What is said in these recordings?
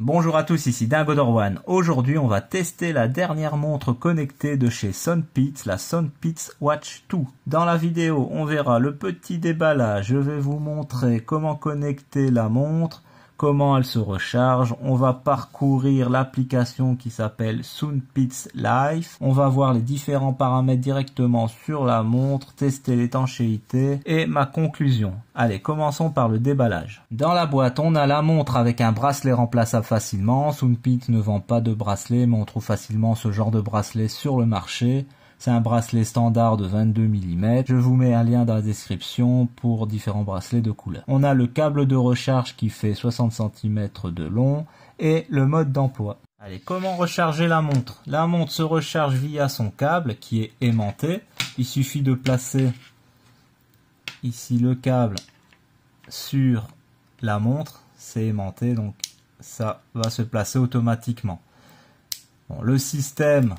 Bonjour à tous, ici Dingo Dorwan. Aujourd'hui, on va tester la dernière montre connectée de chez Sunpits, la Sunpits Watch 2. Dans la vidéo, on verra le petit déballage. Je vais vous montrer comment connecter la montre comment elle se recharge. On va parcourir l'application qui s'appelle Soonpits Life. On va voir les différents paramètres directement sur la montre, tester l'étanchéité et ma conclusion. Allez, commençons par le déballage. Dans la boîte, on a la montre avec un bracelet remplaçable facilement. Sunpits ne vend pas de bracelet, mais on trouve facilement ce genre de bracelet sur le marché. C'est un bracelet standard de 22 mm. Je vous mets un lien dans la description pour différents bracelets de couleurs. On a le câble de recharge qui fait 60 cm de long et le mode d'emploi. Allez, comment recharger la montre La montre se recharge via son câble qui est aimanté. Il suffit de placer ici le câble sur la montre, c'est aimanté donc ça va se placer automatiquement. le système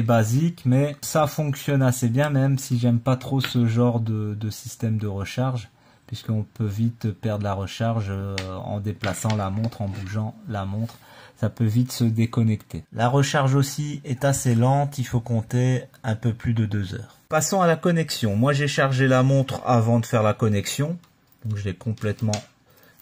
basique, mais ça fonctionne assez bien, même si j'aime pas trop ce genre de, système de recharge, puisqu'on peut vite perdre la recharge euh, en déplaçant la montre, en bougeant la montre. Ça peut vite se déconnecter. La recharge aussi est assez lente, il faut compter un peu plus de deux heures. Passons à la connexion. Moi j'ai chargé la montre avant de faire la connexion, donc je l'ai complètement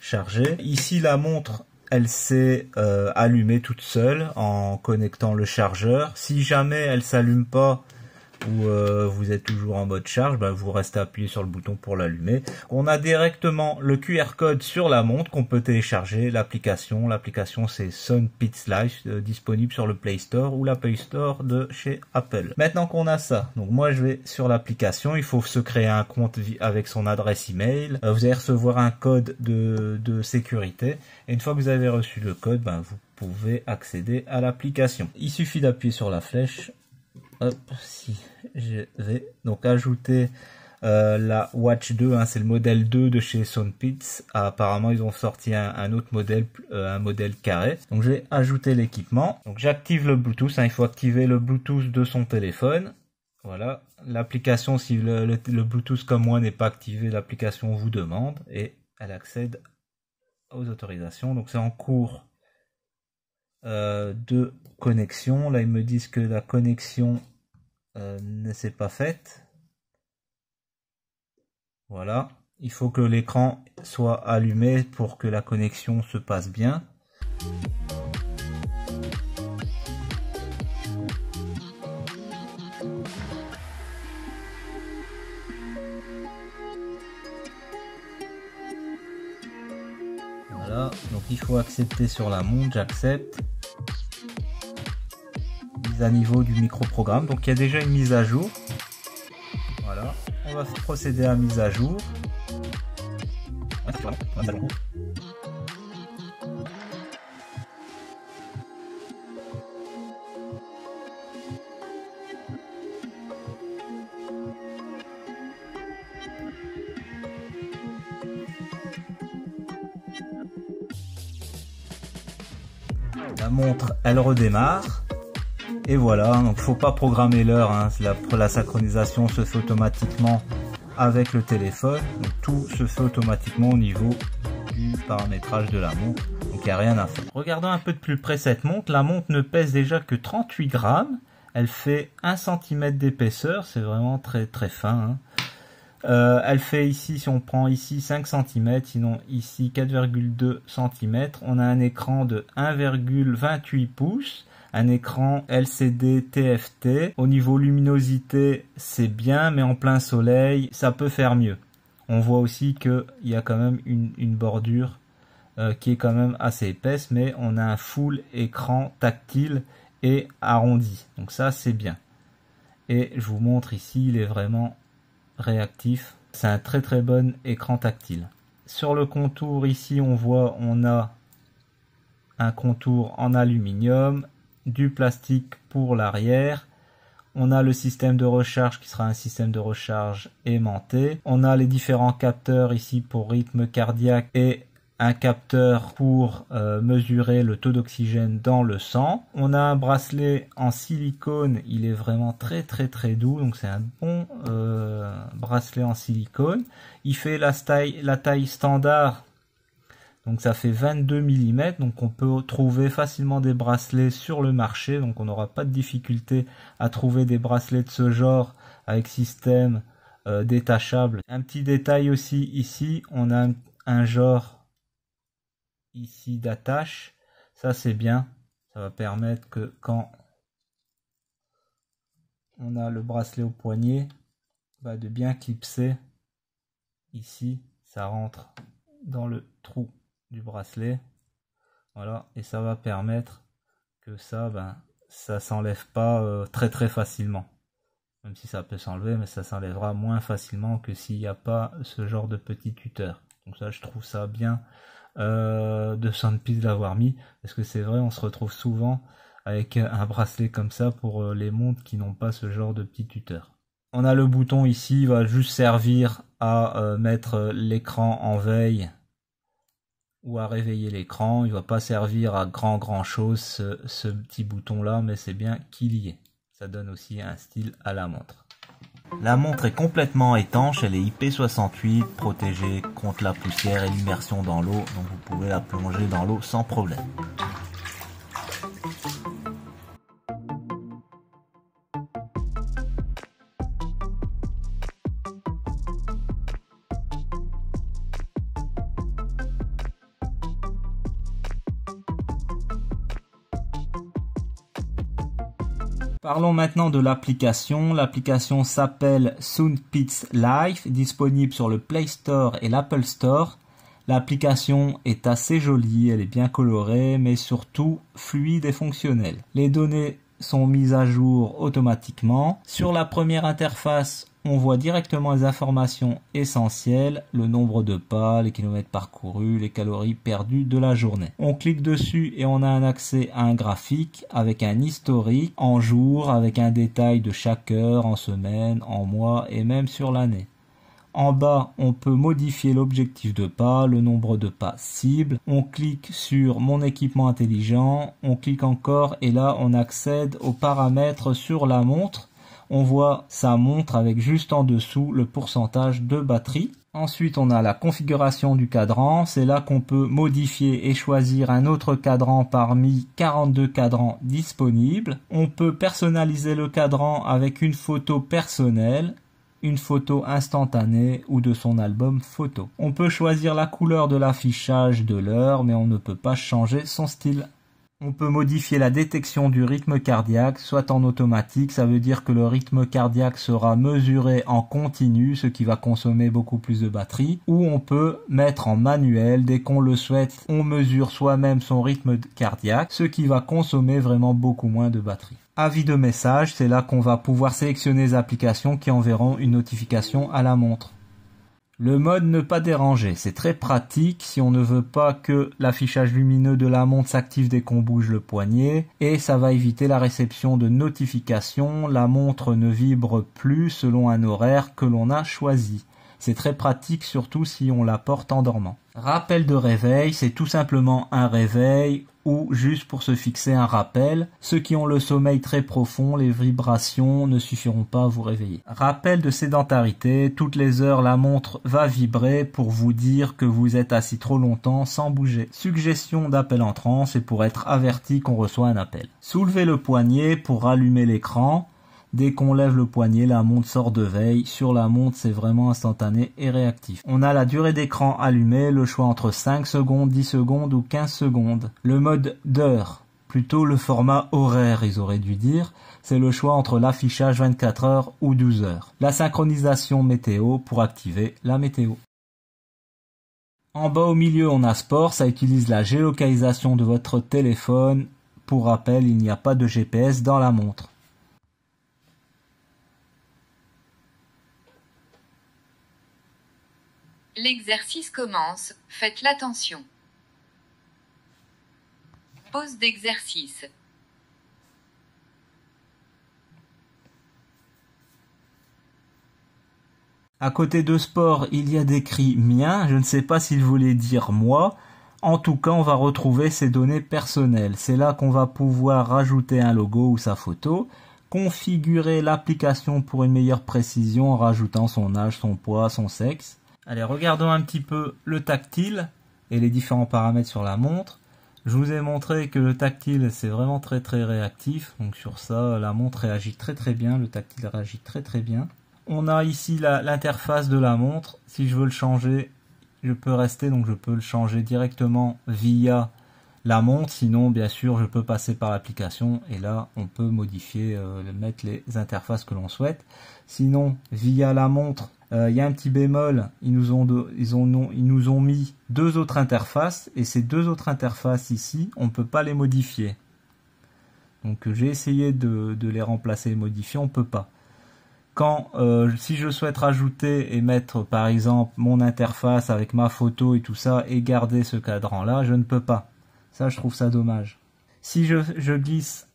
chargée. Ici la montre elle s'est euh, allumée toute seule en connectant le chargeur. Si jamais elle s'allume pas, ou euh, vous êtes toujours en mode charge, bah, vous restez appuyé sur le bouton pour l'allumer. On a directement le QR code sur la montre qu'on peut télécharger, l'application. L'application c'est Sun Pit euh, disponible sur le Play Store ou la Play Store de chez Apple. Maintenant qu'on a ça, donc moi je vais sur l'application, il faut se créer un compte avec son adresse email. Euh, vous allez recevoir un code de, sécurité. Et une fois que vous avez reçu le code, ben vous pouvez accéder à l'application. Il suffit d'appuyer sur la flèche Hop, si je vais donc ajouter euh, la Watch 2, hein, c'est le modèle 2 de chez Soundpits. apparemment, ils ont sorti un, autre modèle, euh, un modèle carré. Donc, j'ai ajouté l'équipement. Donc, j'active le Bluetooth. Hein, il faut activer le Bluetooth de son téléphone. Voilà. L'application, si le, Bluetooth comme moi n'est pas activé, l'application vous demande et elle accède aux autorisations. Donc, c'est en cours euh, de connexion. Là, ils me disent que la connexion euh, ne s'est pas faite. Voilà. Il faut que l'écran soit allumé pour que la connexion se passe bien. Donc il faut accepter sur la montre, j'accepte. Mise à niveau du micro-programme. Donc il y a déjà une mise à jour. Voilà. On va procéder à mise à jour. La montre, elle redémarre. Et voilà, donc faut pas programmer l'heure, hein. la, synchronisation se fait automatiquement avec le téléphone. tout se fait automatiquement au niveau du paramétrage de la montre, donc il n'y a rien à faire. Regardons un peu de plus près cette montre, la montre ne pèse déjà que 38 grammes, elle fait 1 cm d'épaisseur, c'est vraiment très très fin. Hein. Euh, elle fait ici, si on prend ici 5 cm, sinon ici 4,2 cm, on a un écran de 1,28 pouces, un écran LCD TFT. Au niveau luminosité, c'est bien, mais en plein soleil, ça peut faire mieux. On voit aussi qu'il y a quand même une, bordure euh, qui est quand même assez épaisse, mais on a un full écran tactile et arrondi. Donc ça, c'est bien. Et je vous montre ici, il est vraiment réactif. C'est un très très bon écran tactile. Sur le contour ici on voit on a un contour en aluminium, du plastique pour l'arrière. On a le système de recharge qui sera un système de recharge aimanté. On a les différents capteurs ici pour rythme cardiaque et un capteur pour euh, mesurer le taux d'oxygène dans le sang. On a un bracelet en silicone, il est vraiment très très très doux, donc c'est un bon euh, bracelet en silicone. Il fait la taille, la taille standard, donc ça fait 22 mm, donc on peut trouver facilement des bracelets sur le marché, donc on n'aura pas de difficulté à trouver des bracelets de ce genre avec système euh, détachable. Un petit détail aussi ici, on a un genre ici d'attache. Ça, c'est bien. Ça va permettre que quand on a le bracelet au poignet, va bah, de bien clipser ici. Ça rentre dans le trou du bracelet. Voilà. Et ça va permettre que ça, ben, ça s'enlève pas euh, très très facilement. Même si ça peut s'enlever, mais ça s'enlèvera moins facilement que s'il n'y a pas ce genre de petit tuteur. Donc ça, je trouve ça bien euh, de Champi de l'avoir mis, parce que c'est vrai, on se retrouve souvent avec un bracelet comme ça pour euh, les montres qui n'ont pas ce genre de petit tuteur. On a le bouton ici, il va juste servir à euh, mettre l'écran en veille ou à réveiller l'écran. Il va pas servir à grand grand chose ce, ce petit bouton là, mais c'est bien qu'il y ait. Ça donne aussi un style à la montre. La montre est complètement étanche, elle est IP68, protégée contre la poussière et l'immersion dans l'eau, donc vous pouvez la plonger dans l'eau sans problème. Parlons maintenant de l'application. L'application s'appelle Soundpits Life, disponible sur le Play Store et l'Apple Store. L'application est assez jolie, elle est bien colorée, mais surtout fluide et fonctionnelle. Les données sont mises à jour automatiquement. Sur la première interface, on voit directement les informations essentielles, le nombre de pas, les kilomètres parcourus, les calories perdues de la journée. On clique dessus et on a un accès à un graphique avec un historique en jour, avec un détail de chaque heure, en semaine, en mois et même sur l'année. En bas, on peut modifier l'objectif de pas, le nombre de pas cible. On clique sur mon équipement intelligent, on clique encore et là on accède aux paramètres sur la montre on voit sa montre avec juste en dessous le pourcentage de batterie. Ensuite, on a la configuration du cadran. C'est là qu'on peut modifier et choisir un autre cadran parmi 42 cadrans disponibles. On peut personnaliser le cadran avec une photo personnelle une photo instantanée ou de son album photo. On peut choisir la couleur de l'affichage de l'heure, mais on ne peut pas changer son style. On peut modifier la détection du rythme cardiaque, soit en automatique, ça veut dire que le rythme cardiaque sera mesuré en continu, ce qui va consommer beaucoup plus de batterie, ou on peut mettre en manuel, dès qu'on le souhaite, on mesure soi-même son rythme cardiaque, ce qui va consommer vraiment beaucoup moins de batterie. Avis de message, c'est là qu'on va pouvoir sélectionner les applications qui enverront une notification à la montre. Le mode ne pas déranger, c'est très pratique si on ne veut pas que l'affichage lumineux de la montre s'active dès qu'on bouge le poignet et ça va éviter la réception de notifications, la montre ne vibre plus selon un horaire que l'on a choisi. C'est très pratique surtout si on la porte en dormant. Rappel de réveil, c'est tout simplement un réveil ou juste pour se fixer un rappel. Ceux qui ont le sommeil très profond, les vibrations ne suffiront pas à vous réveiller. Rappel de sédentarité, toutes les heures la montre va vibrer pour vous dire que vous êtes assis trop longtemps sans bouger. Suggestion d'appel entrant, c'est pour être averti qu'on reçoit un appel. Soulevez le poignet pour allumer l'écran. Dès qu'on lève le poignet, la montre sort de veille. Sur la montre, c'est vraiment instantané et réactif. On a la durée d'écran allumée, le choix entre 5 secondes, 10 secondes ou 15 secondes. Le mode d'heure, plutôt le format horaire, ils auraient dû dire. C'est le choix entre l'affichage 24 heures ou 12 heures. La synchronisation météo pour activer la météo. En bas au milieu, on a sport, ça utilise la géolocalisation de votre téléphone. Pour rappel, il n'y a pas de GPS dans la montre. L'exercice commence, faites l'attention. Pause d'exercice. À côté de sport, il y a des cris miens, je ne sais pas s'il voulait dire moi. En tout cas, on va retrouver ses données personnelles. C'est là qu'on va pouvoir rajouter un logo ou sa photo configurer l'application pour une meilleure précision en rajoutant son âge, son poids, son sexe. Allez, regardons un petit peu le tactile et les différents paramètres sur la montre. Je vous ai montré que le tactile c'est vraiment très très réactif, donc sur ça la montre réagit très très bien, le tactile réagit très très bien. On a ici l'interface de la montre, si je veux le changer, je peux rester, donc je peux le changer directement via la montre, sinon bien sûr je peux passer par l'application et là on peut modifier, euh, mettre les interfaces que l'on souhaite. Sinon via la montre euh, il y a un petit bémol, ils nous, ont ils, ont, ils nous ont mis deux autres interfaces, et ces deux autres interfaces ici, on ne peut pas les modifier. Donc euh, j'ai essayé de, de, les remplacer et modifier, on ne peut pas. Quand, euh, si je souhaite rajouter et mettre par exemple mon interface avec ma photo et tout ça, et garder ce cadran-là, je ne peux pas. Ça, je trouve ça dommage. Si je, je glisse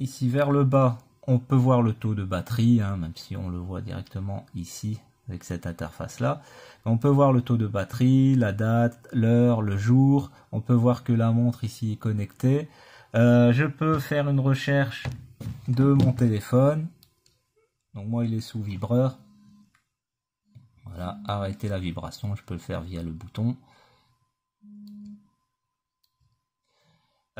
ici vers le bas, on peut voir le taux de batterie, hein, même si on le voit directement ici avec cette interface là. On peut voir le taux de batterie, la date, l'heure, le jour. On peut voir que la montre ici est connectée. Euh, je peux faire une recherche de mon téléphone. Donc moi il est sous vibreur. Voilà, arrêter la vibration, je peux le faire via le bouton.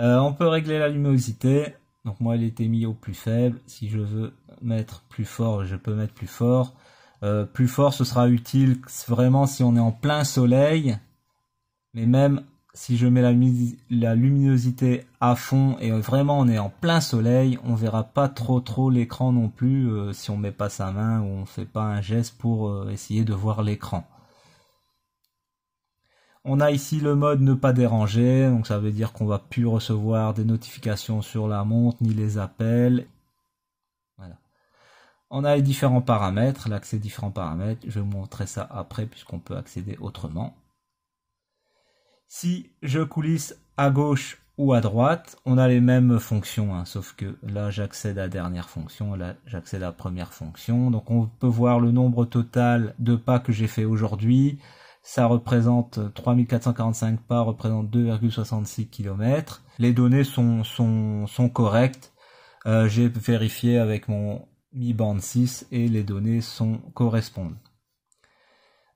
Euh, on peut régler la luminosité. Donc moi elle était mis au plus faible. Si je veux mettre plus fort, je peux mettre plus fort. Euh, plus fort, ce sera utile vraiment si on est en plein soleil. Mais même si je mets la, luminosité à fond et vraiment on est en plein soleil, on verra pas trop trop l'écran non plus euh, si on met pas sa main ou on fait pas un geste pour euh, essayer de voir l'écran. On a ici le mode ne pas déranger, donc ça veut dire qu'on va plus recevoir des notifications sur la montre ni les appels on a les différents paramètres, l'accès différents paramètres. Je vais vous montrer ça après puisqu'on peut accéder autrement. Si je coulisse à gauche ou à droite, on a les mêmes fonctions, hein, sauf que là j'accède à la dernière fonction, là j'accède à la première fonction. Donc on peut voir le nombre total de pas que j'ai fait aujourd'hui. Ça représente 3445 pas, représente 2,66 km. Les données sont, sont, sont correctes. Euh, j'ai vérifié avec mon Mi band 6 et les données sont, correspondent.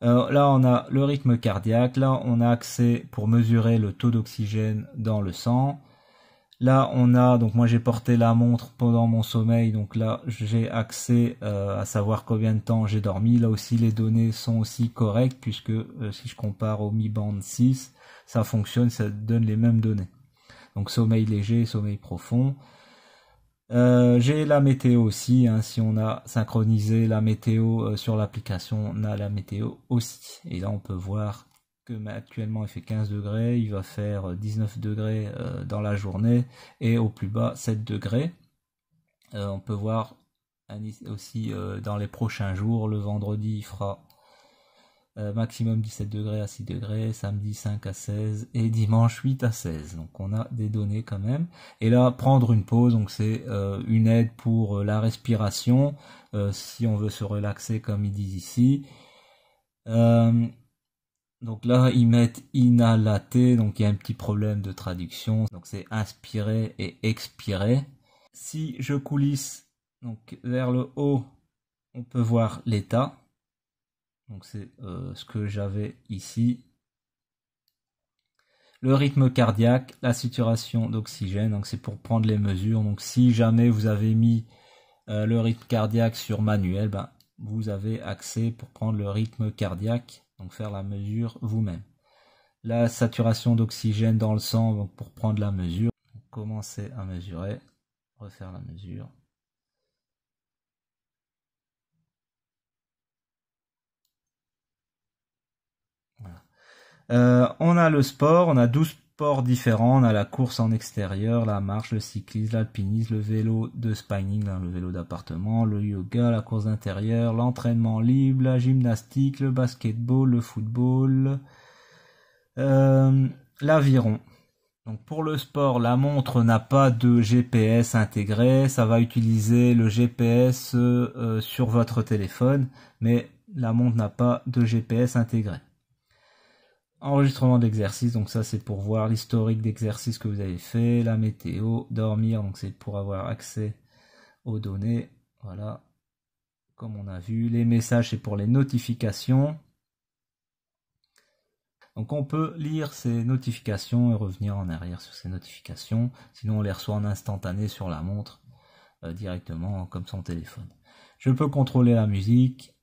là, on a le rythme cardiaque. Là, on a accès pour mesurer le taux d'oxygène dans le sang. Là, on a, donc moi j'ai porté la montre pendant mon sommeil, donc là j'ai accès euh, à savoir combien de temps j'ai dormi. Là aussi, les données sont aussi correctes, puisque euh, si je compare au Mi Band 6, ça fonctionne, ça donne les mêmes données. Donc sommeil léger, sommeil profond. Euh, j'ai la météo aussi, hein, si on a synchronisé la météo euh, sur l'application, on a la météo aussi. Et là on peut voir que actuellement il fait 15 degrés, il va faire 19 euh, degrés dans la journée et au plus bas 7 degrés. on peut voir aussi dans les prochains jours, le vendredi il fera euh, maximum 17 degrés à 6 degrés, samedi 5 à 16 et dimanche 8 à 16. Donc on a des données quand même. Et là, prendre une pause, donc c'est euh, une aide pour euh, la respiration, si on veut se relaxer comme ils disent ici. donc là, ils mettent inhalater, donc il y a un petit problème de traduction. Donc c'est inspirer et expirer. Si je coulisse donc vers le haut, on peut voir l'état. Donc c'est euh, ce que j'avais ici. Le rythme cardiaque, la saturation d'oxygène, donc c'est pour prendre les mesures. Donc si jamais vous avez mis euh, le rythme cardiaque sur manuel, ben, vous avez accès pour prendre le rythme cardiaque, donc faire la mesure vous-même. La saturation d'oxygène dans le sang, donc pour prendre la mesure, commencez à mesurer, refaire la mesure. Euh, on a le sport, on a 12 sports différents. On a la course en extérieur, la marche, le cyclisme, l'alpinisme, le vélo de spinning, hein, le vélo d'appartement, le yoga, la course intérieure, l'entraînement libre, la gymnastique, le basketball, le football, euh, l'aviron. Donc pour le sport, la montre n'a pas de GPS intégré, ça va utiliser le GPS euh, sur votre téléphone, mais la montre n'a pas de GPS intégré. Enregistrement d'exercice, donc ça c'est pour voir l'historique d'exercices que vous avez fait, la météo, dormir, donc c'est pour avoir accès aux données, voilà, comme on a vu. Les messages, c'est pour les notifications. Donc on peut lire ces notifications et revenir en arrière sur ces notifications, sinon on les reçoit en instantané sur la montre euh, directement comme son téléphone. Je peux contrôler la musique,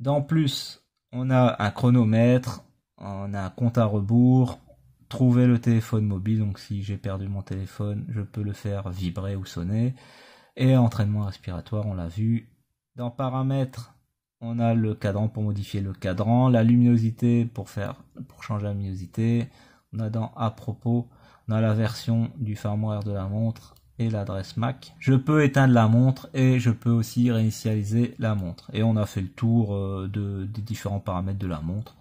Dans plus, on a un chronomètre, on a un compte à rebours, trouver le téléphone mobile, donc si j'ai perdu mon téléphone, je peux le faire vibrer ou sonner. Et entraînement respiratoire, on l'a vu. Dans paramètres, on a le cadran pour modifier le cadran, la luminosité pour faire pour changer la luminosité. On a dans à propos, on a la version du firmware de la montre et l'adresse MAC. Je peux éteindre la montre et je peux aussi réinitialiser la montre. Et on a fait le tour euh, des différents paramètres de la montre.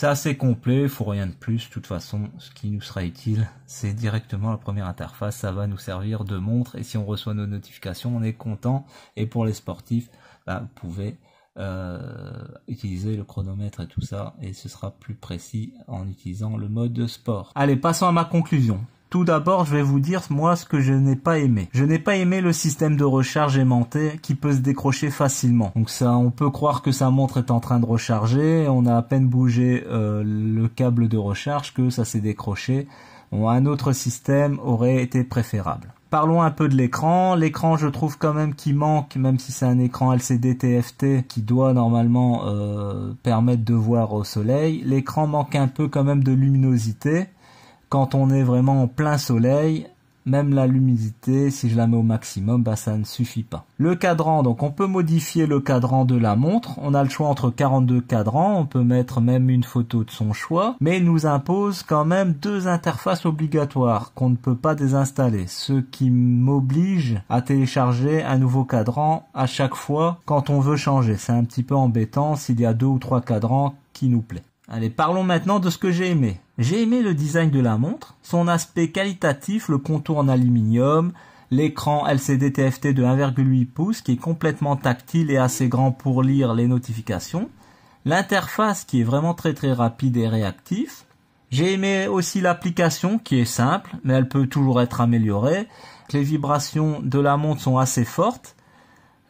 C'est assez complet, il faut rien de plus. De toute façon, ce qui nous sera utile, c'est directement la première interface. Ça va nous servir de montre. Et si on reçoit nos notifications, on est content. Et pour les sportifs, bah, vous pouvez euh, utiliser le chronomètre et tout ça. Et ce sera plus précis en utilisant le mode sport. Allez, passons à ma conclusion. Tout d'abord, je vais vous dire moi ce que je n'ai pas aimé. Je n'ai pas aimé le système de recharge aimanté qui peut se décrocher facilement. Donc ça, on peut croire que sa montre est en train de recharger. On a à peine bougé euh, le câble de recharge que ça s'est décroché. un autre système aurait été préférable. Parlons un peu de l'écran. L'écran, je trouve quand même qu'il manque, même si c'est un écran LCD TFT qui doit normalement euh, permettre de voir au soleil. L'écran manque un peu quand même de luminosité. Quand on est vraiment en plein soleil, même la luminosité, si je la mets au maximum, bah ça ne suffit pas. Le cadran, donc on peut modifier le cadran de la montre. On a le choix entre 42 cadrans, on peut mettre même une photo de son choix, mais nous impose quand même deux interfaces obligatoires qu'on ne peut pas désinstaller, ce qui m'oblige à télécharger un nouveau cadran à chaque fois quand on veut changer. C'est un petit peu embêtant s'il y a deux ou trois cadrans qui nous plaît. Allez, parlons maintenant de ce que j'ai aimé. J'ai aimé le design de la montre, son aspect qualitatif, le contour en aluminium, l'écran LCD TFT de 1,8 pouces qui est complètement tactile et assez grand pour lire les notifications, l'interface qui est vraiment très très rapide et réactif. J'ai aimé aussi l'application qui est simple, mais elle peut toujours être améliorée. Les vibrations de la montre sont assez fortes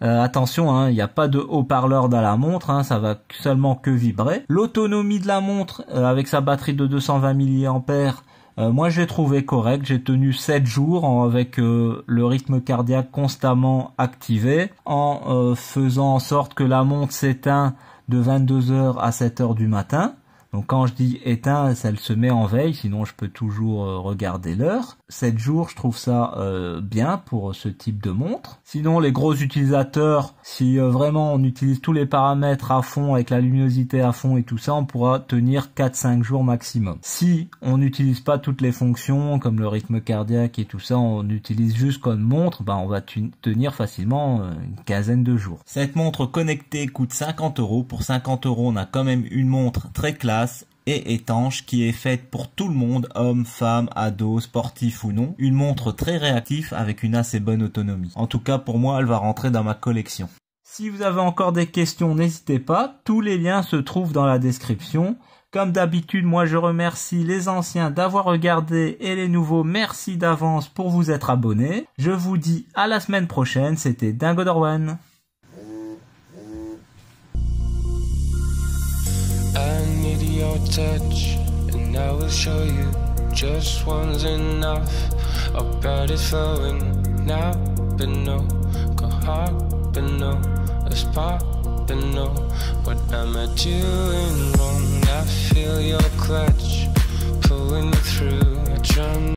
euh, attention, hein, il n'y a pas de haut-parleur dans la montre, hein, ça va seulement que vibrer. L'autonomie de la montre euh, avec sa batterie de 220 mAh, euh, moi j'ai trouvé correct, j'ai tenu 7 jours avec le rythme cardiaque constamment activé, en faisant en sorte que la montre s'éteint de 22h à 7h du matin. Donc quand je dis éteint, elle se met en veille, sinon je peux toujours regarder l'heure. 7 jours, je trouve ça euh, bien pour ce type de montre. Sinon, les gros utilisateurs, si euh, vraiment on utilise tous les paramètres à fond, avec la luminosité à fond et tout ça, on pourra tenir 4-5 jours maximum. Si on n'utilise pas toutes les fonctions, comme le rythme cardiaque et tout ça, on utilise juste comme montre, bah, on va tenir facilement euh, une quinzaine de jours. Cette montre connectée coûte 50 euros. Pour 50 euros, on a quand même une montre très classe et étanche qui est faite pour tout le monde, hommes, femmes, ados, sportifs ou non. Une montre très réactive avec une assez bonne autonomie. En tout cas, pour moi, elle va rentrer dans ma collection. Si vous avez encore des questions, n'hésitez pas. Tous les liens se trouvent dans la description. Comme d'habitude, moi je remercie les anciens d'avoir regardé et les nouveaux merci d'avance pour vous être abonnés. Je vous dis à la semaine prochaine, c'était Dingo touch, and I will show you just one's enough. About it flowing now, but no, go hard, but no, a spark, but no. What am I doing wrong? I feel your clutch pulling me through. I try